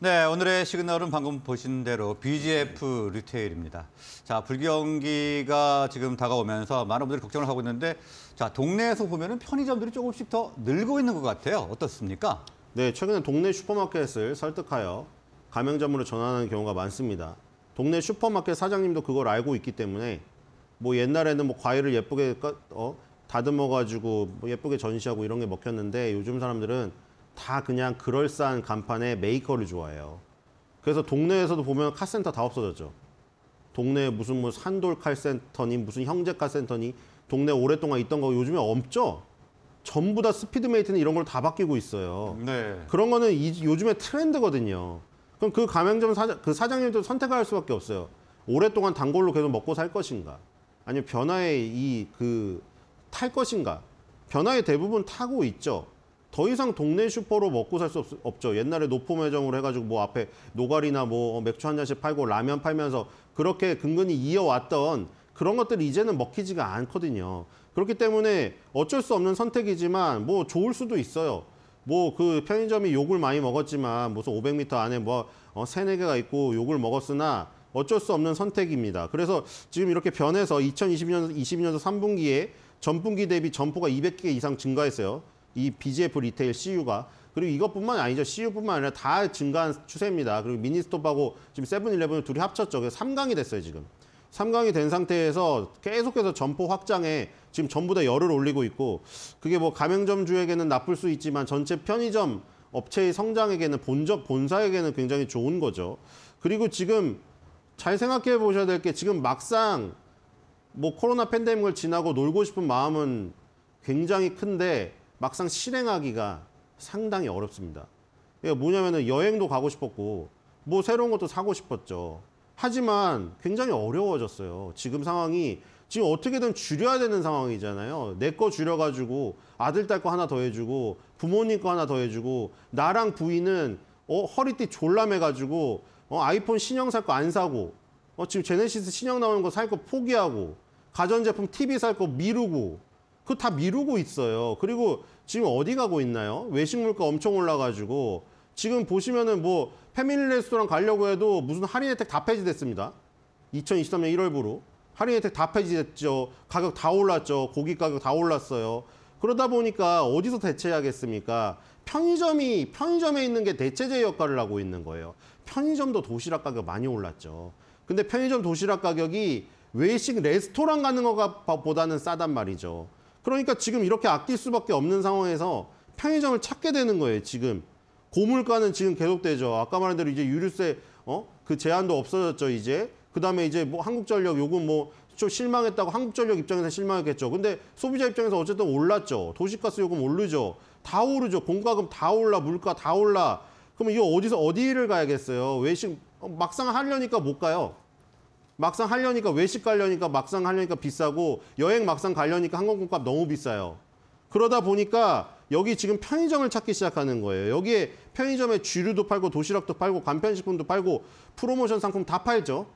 네, 오늘의 시그널은 방금 보신 대로 BGF 리테일입니다. 자, 불경기가 지금 다가오면서 많은 분들이 걱정을 하고 있는데 자, 동네에서 보면은 편의점들이 조금씩 더 늘고 있는 것 같아요. 어떻습니까? 네, 최근에 동네 슈퍼마켓을 설득하여 가맹점으로 전환하는 경우가 많습니다. 동네 슈퍼마켓 사장님도 그걸 알고 있기 때문에 뭐 옛날에는 뭐 과일을 예쁘게 어, 다듬어 가지고 뭐 예쁘게 전시하고 이런 게 먹혔는데 요즘 사람들은 다 그냥 그럴싸한 간판에 메이커를 좋아해요. 그래서 동네에서도 보면 카센터 다 없어졌죠. 동네에 무슨 뭐 산돌 칼센터니 무슨 형제 칼센터니 동네 오랫동안 있던 거 요즘에 없죠. 전부 다 스피드메이트는 이런 걸 다 바뀌고 있어요. 네. 그런 거는 이, 요즘에 트렌드거든요. 그럼 그 가맹점 사장, 그 사장님도 선택할 수밖에 없어요. 오랫동안 단골로 계속 먹고 살 것인가? 아니면 변화에 이 그 탈 것인가? 변화에 대부분 타고 있죠. 더 이상 동네 슈퍼로 먹고 살 수 없죠. 옛날에 노포 매점으로 해가지고 뭐 앞에 노가리나 뭐 맥주 한 잔씩 팔고 라면 팔면서 그렇게 근근히 이어왔던 그런 것들이 이제는 먹히지가 않거든요. 그렇기 때문에 어쩔 수 없는 선택이지만 뭐 좋을 수도 있어요. 뭐 그 편의점이 욕을 많이 먹었지만 무슨 500m 안에 뭐 3, 어, 4 개가 있고 욕을 먹었으나 어쩔 수 없는 선택입니다. 그래서 지금 이렇게 변해서 2020년 20년도 3분기에 전분기 대비 점포가 200개 이상 증가했어요. 이 BGF 리테일 CU가 그리고 이것뿐만 아니죠. CU뿐만 아니라 다 증가한 추세입니다. 그리고 미니스톱하고 지금 세븐일레븐을 둘이 합쳤죠. 그래서 3강이 됐어요, 지금. 3강이 된 상태에서 계속해서 점포 확장에 지금 전부 다 열을 올리고 있고 그게 뭐 가맹점주에게는 나쁠 수 있지만 전체 편의점 업체의 성장에게는 본적 본사에게는 굉장히 좋은 거죠. 그리고 지금 잘 생각해 보셔야 될 게 지금 막상 뭐 코로나 팬데믹을 지나고 놀고 싶은 마음은 굉장히 큰데 막상 실행하기가 상당히 어렵습니다. 뭐냐면은 여행도 가고 싶었고 뭐 새로운 것도 사고 싶었죠. 하지만 굉장히 어려워졌어요. 지금 상황이 지금 어떻게든 줄여야 되는 상황이잖아요. 내 거 줄여가지고 아들 딸 거 하나 더 해주고 부모님 거 하나 더 해주고 나랑 부인은 어, 허리띠 졸라매가지고 어, 아이폰 신형 살 거 안 사고 어, 지금 제네시스 신형 나오는 거 살 거 포기하고 가전제품 TV 살 거 미루고 그거 다 미루고 있어요. 그리고 지금 어디 가고 있나요? 외식 물가 엄청 올라가지고 지금 보시면은 뭐 패밀리 레스토랑 가려고 해도 무슨 할인 혜택 다 폐지됐습니다. 2023년 1월부로 할인 혜택 다 폐지됐죠. 가격 다 올랐죠. 고기 가격 다 올랐어요. 그러다 보니까 어디서 대체하겠습니까? 편의점이 편의점에 있는 게 대체제 역할을 하고 있는 거예요. 편의점도 도시락 가격 많이 올랐죠. 근데 편의점 도시락 가격이 외식 레스토랑 가는 것보다는 싸단 말이죠. 그러니까 지금 이렇게 아낄 수밖에 없는 상황에서 편의점을 찾게 되는 거예요, 지금. 고물가는 지금 계속되죠. 아까 말한 대로 이제 유류세 어? 그 제한도 없어졌죠, 이제. 그다음에 이제 뭐 한국전력 요금 뭐 좀 실망했다고 한국전력 입장에서 실망했겠죠. 근데 소비자 입장에서 어쨌든 올랐죠. 도시가스 요금 오르죠. 다 오르죠. 공과금 다 올라, 물가 다 올라. 그러면 이거 어디서 어디를 가야겠어요? 외식 어, 막상 하려니까 못 가요. 막상 하려니까 외식 가려니까 막상 하려니까 비싸고 여행 막상 가려니까 항공권값 너무 비싸요. 그러다 보니까 여기 지금 편의점을 찾기 시작하는 거예요. 여기에 편의점에 주류도 팔고 도시락도 팔고 간편식품도 팔고 프로모션 상품 다 팔죠.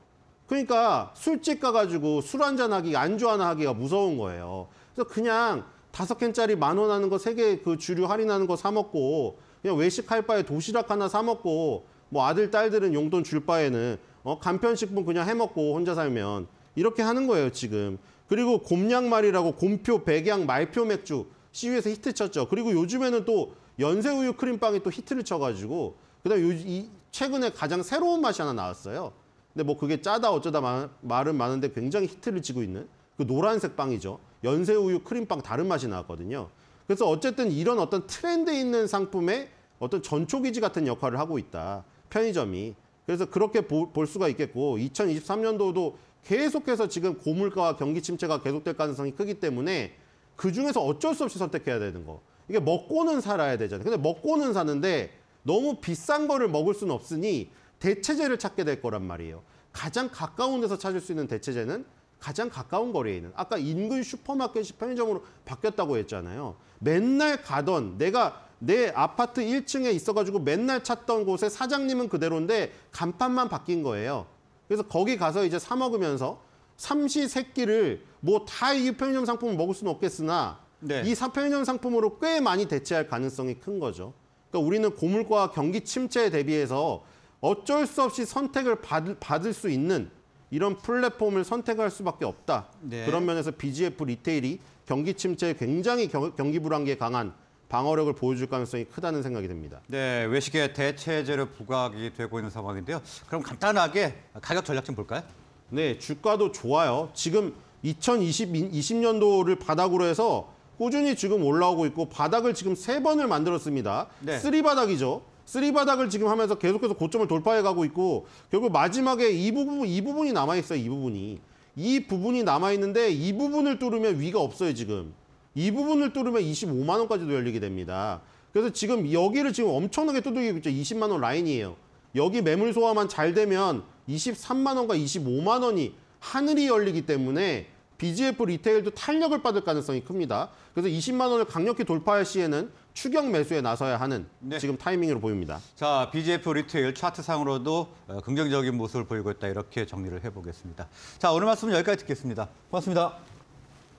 그러니까 술집 가가지고 술 한잔 하기, 안주 하나 하기가 무서운 거예요. 그래서 그냥 다섯 캔짜리 만 원 하는 거 세 개 그 주류 할인하는 거 사 먹고 그냥 외식할 바에 도시락 하나 사 먹고 뭐 아들 딸들은 용돈 줄 바에는 어, 간편식품 그냥 해먹고 혼자 살면 이렇게 하는 거예요 지금. 그리고 곰양말이라고 곰표, 백양, 말표 맥주 시위에서 히트 쳤죠. 그리고 요즘에는 또 연세우유 크림빵이 또 히트를 쳐가지고 그다음 이 최근에 가장 새로운 맛이 하나 나왔어요. 근데 뭐 그게 짜다 어쩌다 마, 말은 많은데 굉장히 히트를 치고 있는 그 노란색 빵이죠. 연세우유 크림빵 다른 맛이 나왔거든요. 그래서 어쨌든 이런 어떤 트렌드 있는 상품의 어떤 전초기지 같은 역할을 하고 있다. 편의점이. 그래서 그렇게 볼 수가 있겠고 2023년도도 계속해서 지금 고물가와 경기 침체가 계속될 가능성이 크기 때문에 그중에서 어쩔 수 없이 선택해야 되는 거. 이게 먹고는 살아야 되잖아요. 근데 먹고는 사는데 너무 비싼 거를 먹을 수는 없으니 대체제를 찾게 될 거란 말이에요. 가장 가까운 데서 찾을 수 있는 대체제는 가장 가까운 거리에 있는 아까 인근 슈퍼마켓이 편의점으로 바뀌었다고 했잖아요. 맨날 가던 내가 내 아파트 1층에 있어가지고 맨날 찾던 곳에 사장님은 그대로인데 간판만 바뀐 거예요. 그래서 거기 가서 이제 사 먹으면서 삼시 세끼를 뭐 다이 편의점 상품을 먹을 수는 없겠으나 네. 이 편의점 상품으로 꽤 많이 대체할 가능성이 큰 거죠. 그러니까 우리는 고물과 경기 침체에 대비해서 어쩔 수 없이 선택을 받을, 받을 수 있는 이런 플랫폼을 선택할 수밖에 없다. 네. 그런 면에서 BGF 리테일이 경기 침체에 굉장히 경, 경기 불안기에 강한 방어력을 보여줄 가능성이 크다는 생각이 듭니다. 네, 외식의 대체재료 부각이 되고 있는 상황인데요. 그럼 간단하게 가격 전략 좀 볼까요? 네, 주가도 좋아요. 지금 2020, 년도를 바닥으로 해서 꾸준히 지금 올라오고 있고 바닥을 지금 세 번을 만들었습니다. 네. 쓰리 바닥이죠. 쓰리 바닥을 지금 하면서 계속해서 고점을 돌파해 가고 있고 결국 마지막에 이 부분 이 부분이 남아 있어요. 이 부분이. 이 부분이 남아 있는데 이 부분을 뚫으면 위가 없어요, 지금. 이 부분을 뚫으면 25만 원까지도 열리게 됩니다. 그래서 지금 여기를 지금 엄청나게 두들기고 있죠. 20만 원 라인이에요. 여기 매물 소화만 잘 되면 23만 원과 25만 원이 하늘이 열리기 때문에 BGF 리테일도 탄력을 받을 가능성이 큽니다. 그래서 20만 원을 강력히 돌파할 시에는 추격 매수에 나서야 하는 네. 지금 타이밍으로 보입니다. 자, BGF 리테일 차트상으로도 어, 긍정적인 모습을 보이고 있다. 이렇게 정리를 해보겠습니다. 자, 오늘 말씀은 여기까지 듣겠습니다. 고맙습니다.